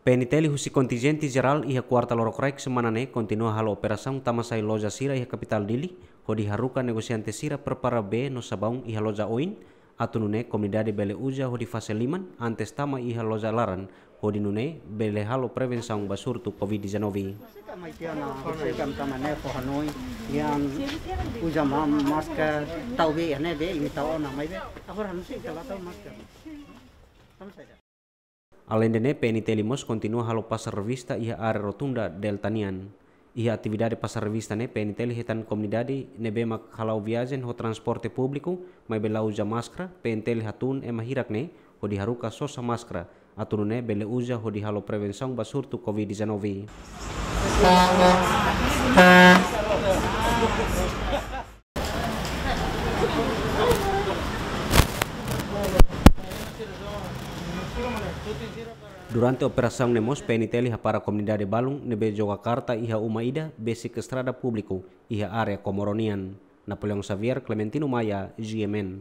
Peniteli husi kontingenti jeral ia kuarta loro kraik semanane kontinua halo operasang tama sai loja sira ia kapital dili hodi haruka negosiante sira perpara B no sabaung ia loja oin atu nune komidade bele uja hodi fase liman antes tama ia loja laran hodi nune bele halo prevensaung basur tu COVID-19. All'endene penitelimos continua halo pasar revista ia are rotunda del Tanian. Ia atividade pasar revista ne komunidade ne be mak halau viajen ho transporte publiku mai bela uja maskra peniteli hatun ema hirak ne ho diharuka sosa maskra atunu ne bele uja ho dihalo basur basurtu COVID-19. Durante operasi NEMOS, PNT para a Balung Balum, nebe joga carta iha uma ida, basic estrada público, iha área comoronian. Napoleon Xavier, Clementino Maya GMN.